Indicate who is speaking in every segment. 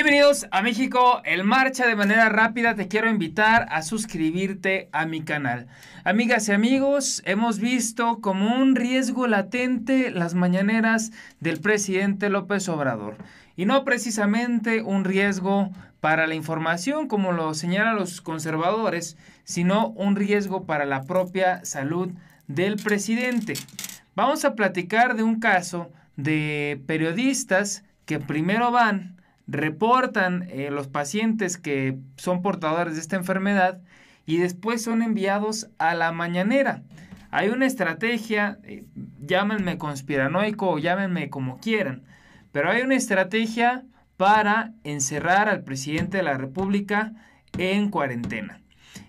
Speaker 1: Bienvenidos a México, el marcha de manera rápida. Te quiero invitar a suscribirte a mi canal. Amigas y amigos, hemos visto como un riesgo latente las mañaneras del presidente López Obrador. Y no precisamente un riesgo para la información, como lo señalan los conservadores, sino un riesgo para la propia salud del presidente. Vamos a platicar de un caso de periodistas que primero van reportan eh, los pacientes que son portadores de esta enfermedad y después son enviados a la mañanera. Hay una estrategia, eh, llámenme conspiranoico o llámenme como quieran, pero hay una estrategia para encerrar al presidente de la República en cuarentena.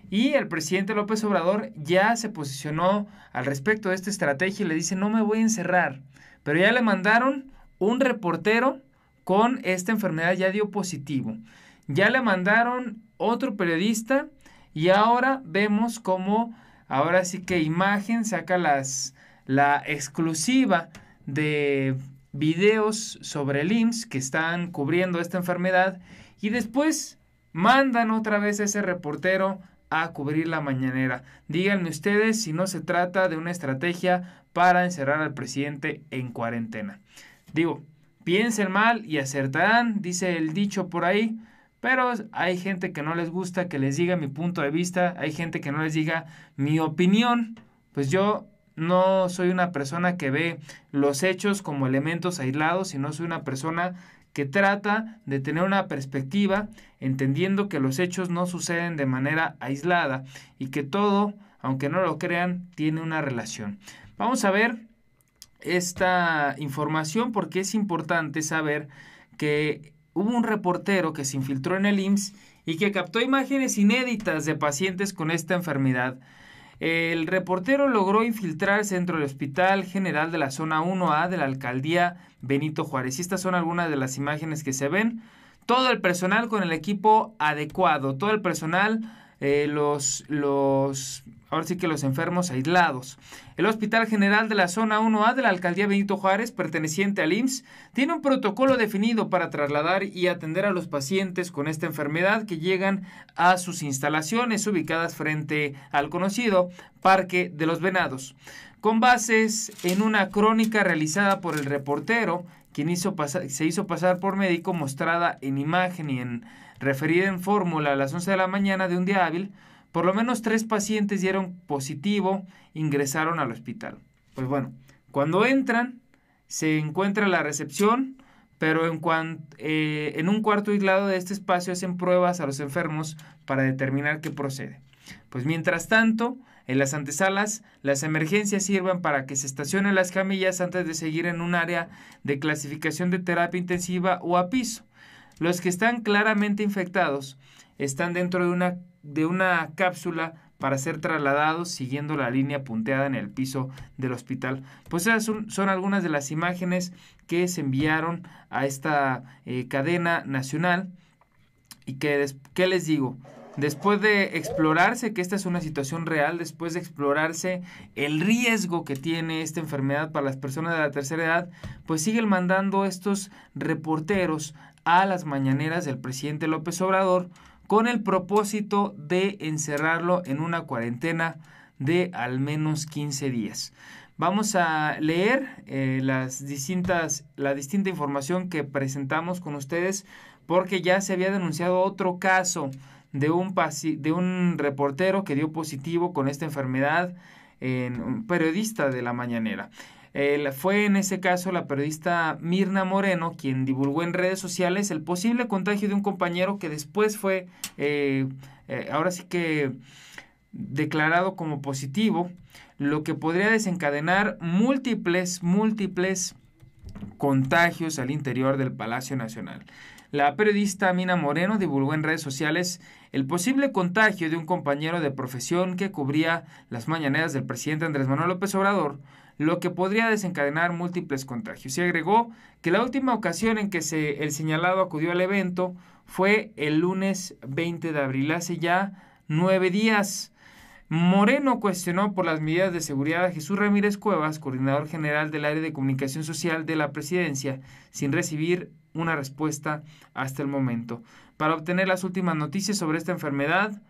Speaker 1: Y el presidente López Obrador ya se posicionó al respecto de esta estrategia y le dice, no me voy a encerrar. Pero ya le mandaron un reportero con esta enfermedad ya dio positivo. Ya le mandaron otro periodista y ahora vemos cómo ahora sí que imagen saca la exclusiva de videos sobre el IMSS que están cubriendo esta enfermedad y después mandan otra vez a ese reportero a cubrir la mañanera. Díganme ustedes si no se trata de una estrategia para encerrar al presidente en cuarentena. Digo, Piensen mal y acertarán, dice el dicho por ahí. Pero hay gente que no les gusta que les diga mi punto de vista, hay gente que no les diga mi opinión. Pues yo no soy una persona que ve los hechos como elementos aislados, sino soy una persona que trata de tener una perspectiva, entendiendo que los hechos no suceden de manera aislada y que todo, aunque no lo crean, tiene una relación. Vamos a ver esta información porque es importante saber que hubo un reportero que se infiltró en el IMSS y que captó imágenes inéditas de pacientes con esta enfermedad. El reportero logró infiltrarse dentro del Hospital General de la Zona 1A de la Alcaldía Benito Juárez. estas son algunas de las imágenes que se ven. Todo el personal con el equipo adecuado, todo el personal, eh, los, los ahora sí que los enfermos aislados. El Hospital General de la Zona 1A de la Alcaldía Benito Juárez, perteneciente al IMSS, tiene un protocolo definido para trasladar y atender a los pacientes con esta enfermedad que llegan a sus instalaciones ubicadas frente al conocido Parque de los Venados. Con bases en una crónica realizada por el reportero, quien hizo se hizo pasar por médico mostrada en imagen y en referida en fórmula a las 11 de la mañana de un día hábil, por lo menos tres pacientes dieron positivo, ingresaron al hospital. Pues bueno, cuando entran, se encuentra la recepción, pero en, eh, en un cuarto aislado de este espacio hacen pruebas a los enfermos para determinar qué procede. Pues mientras tanto, en las antesalas, las emergencias sirven para que se estacionen las camillas antes de seguir en un área de clasificación de terapia intensiva o a piso. Los que están claramente infectados están dentro de una, de una cápsula para ser trasladados siguiendo la línea punteada en el piso del hospital. Pues esas son, algunas de las imágenes que se enviaron a esta eh, cadena nacional y que, ¿qué les digo? Después de explorarse que esta es una situación real, después de explorarse el riesgo que tiene esta enfermedad para las personas de la tercera edad, pues siguen mandando estos reporteros a las mañaneras del presidente López Obrador con el propósito de encerrarlo en una cuarentena de al menos 15 días. Vamos a leer eh, las distintas, la distinta información que presentamos con ustedes porque ya se había denunciado otro caso de un, de un reportero que dio positivo con esta enfermedad, en un periodista de la mañanera fue en ese caso la periodista Mirna Moreno quien divulgó en redes sociales el posible contagio de un compañero que después fue, eh, eh, ahora sí que declarado como positivo, lo que podría desencadenar múltiples, múltiples contagios al interior del Palacio Nacional. La periodista Mina Moreno divulgó en redes sociales el posible contagio de un compañero de profesión que cubría las mañaneras del presidente Andrés Manuel López Obrador, lo que podría desencadenar múltiples contagios. Se agregó que la última ocasión en que el señalado acudió al evento fue el lunes 20 de abril, hace ya nueve días. Moreno cuestionó por las medidas de seguridad a Jesús Ramírez Cuevas, coordinador general del área de comunicación social de la presidencia, sin recibir una respuesta hasta el momento. Para obtener las últimas noticias sobre esta enfermedad,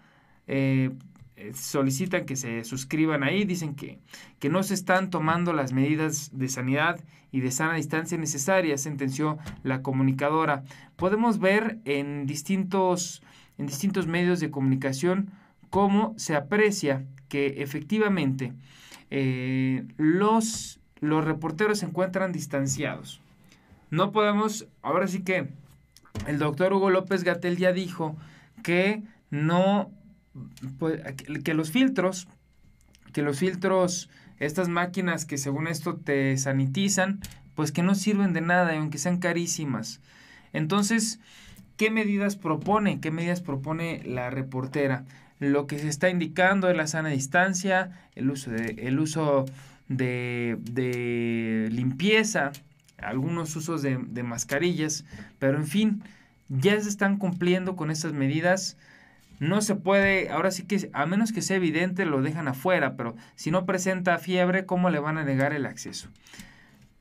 Speaker 1: eh, eh, solicitan que se suscriban ahí, dicen que, que no se están tomando las medidas de sanidad y de sana distancia necesarias, sentenció la comunicadora. Podemos ver en distintos, en distintos medios de comunicación cómo se aprecia que efectivamente eh, los, los reporteros se encuentran distanciados. No podemos, ahora sí que el doctor Hugo López Gatel ya dijo que no pues, que los filtros, que los filtros, estas máquinas que según esto te sanitizan, pues que no sirven de nada, aunque sean carísimas. Entonces, ¿qué medidas propone? ¿Qué medidas propone la reportera? Lo que se está indicando es la sana distancia, el uso de, el uso de, limpieza, algunos usos de, de mascarillas, pero en fin, ya se están cumpliendo con estas medidas no se puede, ahora sí que a menos que sea evidente lo dejan afuera, pero si no presenta fiebre, ¿cómo le van a negar el acceso?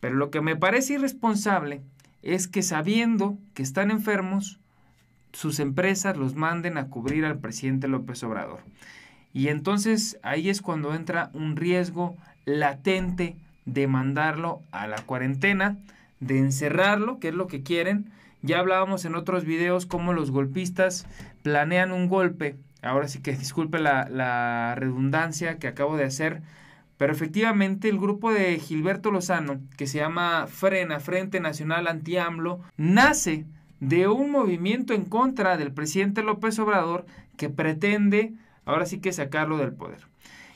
Speaker 1: Pero lo que me parece irresponsable es que sabiendo que están enfermos, sus empresas los manden a cubrir al presidente López Obrador. Y entonces ahí es cuando entra un riesgo latente de mandarlo a la cuarentena, de encerrarlo, que es lo que quieren, ya hablábamos en otros videos cómo los golpistas planean un golpe. Ahora sí que disculpe la, redundancia que acabo de hacer. Pero efectivamente el grupo de Gilberto Lozano, que se llama Frena, Frente Nacional Anti-AMLO, nace de un movimiento en contra del presidente López Obrador que pretende ahora sí que sacarlo del poder.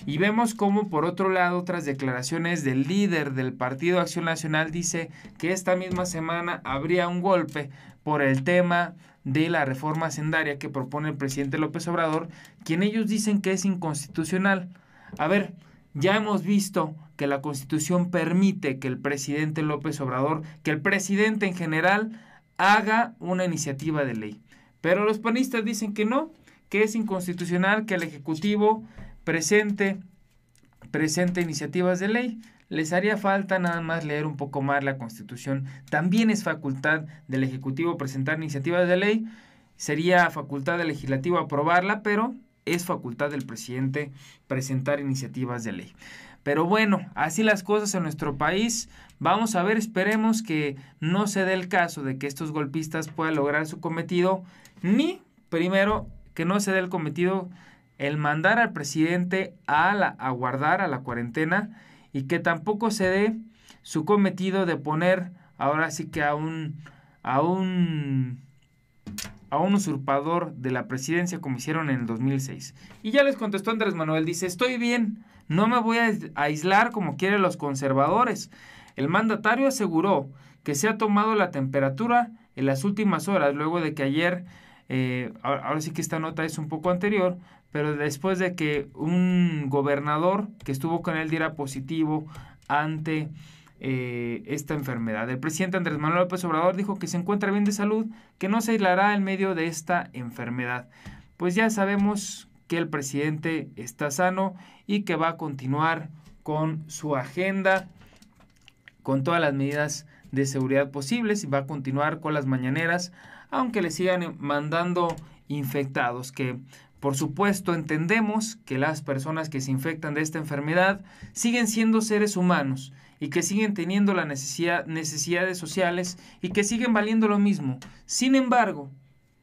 Speaker 1: Y vemos como por otro lado otras declaraciones del líder del Partido Acción Nacional dice que esta misma semana habría un golpe por el tema de la reforma hacendaria que propone el presidente López Obrador, quien ellos dicen que es inconstitucional. A ver, ya hemos visto que la Constitución permite que el presidente López Obrador, que el presidente en general, haga una iniciativa de ley. Pero los panistas dicen que no, que es inconstitucional que el Ejecutivo presente, presente iniciativas de ley. Les haría falta nada más leer un poco más la Constitución. También es facultad del Ejecutivo presentar iniciativas de ley. Sería facultad del Legislativo aprobarla, pero es facultad del presidente presentar iniciativas de ley. Pero bueno, así las cosas en nuestro país. Vamos a ver, esperemos que no se dé el caso de que estos golpistas puedan lograr su cometido, ni primero que no se dé el cometido el mandar al presidente a, a guardar a la cuarentena y que tampoco se dé su cometido de poner ahora sí que a un, a un, a un usurpador de la presidencia como hicieron en el 2006. Y ya les contestó Andrés Manuel, dice, estoy bien, no me voy a aislar como quieren los conservadores. El mandatario aseguró que se ha tomado la temperatura en las últimas horas, luego de que ayer, eh, ahora sí que esta nota es un poco anterior, pero después de que un gobernador que estuvo con él diera positivo ante eh, esta enfermedad. El presidente Andrés Manuel López Obrador dijo que se encuentra bien de salud, que no se aislará en medio de esta enfermedad. Pues ya sabemos que el presidente está sano y que va a continuar con su agenda, con todas las medidas de seguridad posibles y va a continuar con las mañaneras, aunque le sigan mandando infectados, que por supuesto, entendemos que las personas que se infectan de esta enfermedad siguen siendo seres humanos y que siguen teniendo las necesidades sociales y que siguen valiendo lo mismo. Sin embargo,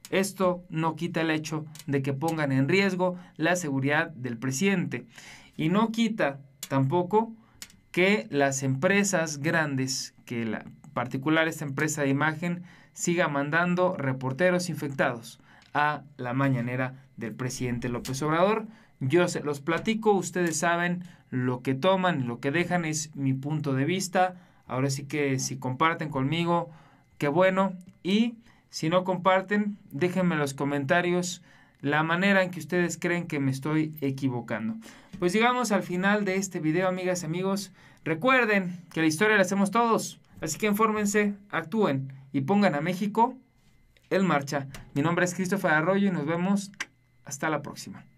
Speaker 1: esto no quita el hecho de que pongan en riesgo la seguridad del presidente y no quita tampoco que las empresas grandes, que la particular esta empresa de imagen, siga mandando reporteros infectados a la mañanera del presidente López Obrador. Yo se los platico, ustedes saben lo que toman, lo que dejan es mi punto de vista. Ahora sí que si comparten conmigo, qué bueno. Y si no comparten, déjenme en los comentarios la manera en que ustedes creen que me estoy equivocando. Pues llegamos al final de este video, amigas y amigos. Recuerden que la historia la hacemos todos, así que infórmense, actúen y pongan a México el Marcha. Mi nombre es Cristóbal Arroyo y nos vemos hasta la próxima.